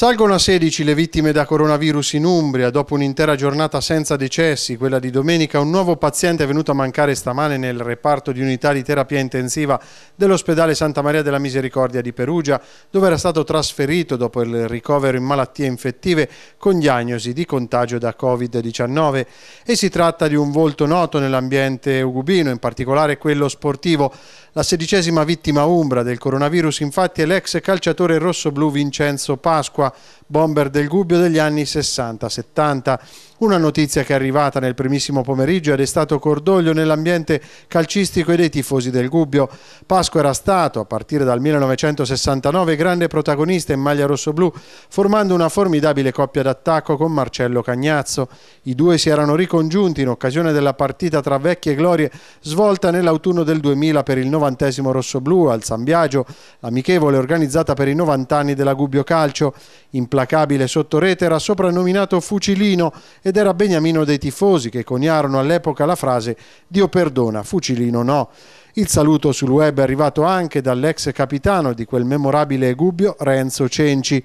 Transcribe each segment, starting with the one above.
Salgono a 16 le vittime da coronavirus in Umbria. Dopo un'intera giornata senza decessi, quella di domenica, un nuovo paziente è venuto a mancare stamane nel reparto di unità di terapia intensiva dell'ospedale Santa Maria della Misericordia di Perugia, dove era stato trasferito dopo il ricovero in malattie infettive con diagnosi di contagio da Covid-19. E si tratta di un volto noto nell'ambiente ugubino, in particolare quello sportivo. La sedicesima vittima umbra del coronavirus, infatti, è l'ex calciatore rossoblu Vincenzo Pasqua bomber del Gubbio degli anni 60-70. Una notizia che è arrivata nel primissimo pomeriggio ed è stato cordoglio nell'ambiente calcistico e dei tifosi del Gubbio. Pasco era stato, a partire dal 1969, grande protagonista in maglia rossoblù, formando una formidabile coppia d'attacco con Marcello Cagnazzo. I due si erano ricongiunti in occasione della partita tra vecchie glorie svolta nell'autunno del 2000 per il 90 rossoblù al San Biagio, amichevole organizzata per i 90 anni della Gubbio Calcio. Implacabile sotto rete era soprannominato Fucilino ed era Beniamino dei tifosi che coniarono all'epoca la frase Dio perdona, Fucilino no. Il saluto sul web è arrivato anche dall'ex capitano di quel memorabile Gubbio, Renzo Cenci.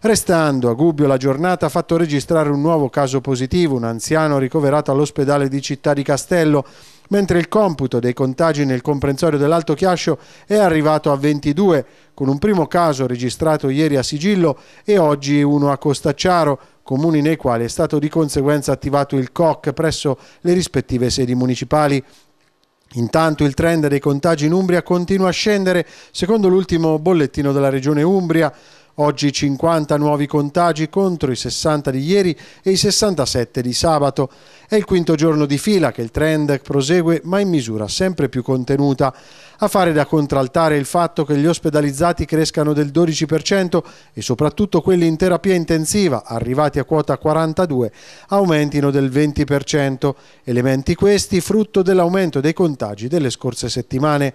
Restando a Gubbio la giornata ha fatto registrare un nuovo caso positivo, un anziano ricoverato all'ospedale di Città di Castello mentre il computo dei contagi nel comprensorio dell'Alto Chiascio è arrivato a 22, con un primo caso registrato ieri a Sigillo e oggi uno a Costacciaro, comuni nei quali è stato di conseguenza attivato il COC presso le rispettive sedi municipali. Intanto il trend dei contagi in Umbria continua a scendere, secondo l'ultimo bollettino della Regione Umbria Oggi 50 nuovi contagi contro i 60 di ieri e i 67 di sabato. È il quinto giorno di fila che il trend prosegue ma in misura sempre più contenuta. A fare da contraltare il fatto che gli ospedalizzati crescano del 12% e soprattutto quelli in terapia intensiva, arrivati a quota 42, aumentino del 20%, elementi questi frutto dell'aumento dei contagi delle scorse settimane.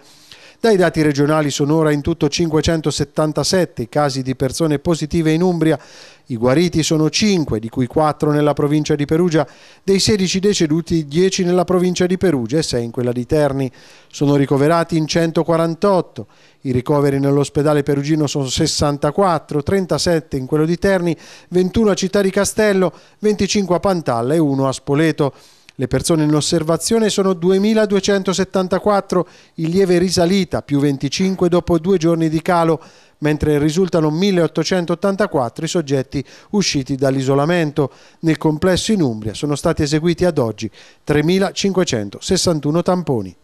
Dai dati regionali sono ora in tutto 577 casi di persone positive in Umbria, i guariti sono 5, di cui 4 nella provincia di Perugia, dei 16 deceduti 10 nella provincia di Perugia e 6 in quella di Terni. Sono ricoverati in 148, i ricoveri nell'ospedale perugino sono 64, 37 in quello di Terni, 21 a Città di Castello, 25 a Pantalla e 1 a Spoleto. Le persone in osservazione sono 2.274, in lieve risalita, più 25 dopo due giorni di calo, mentre risultano 1.884 i soggetti usciti dall'isolamento. Nel complesso in Umbria sono stati eseguiti ad oggi 3.561 tamponi.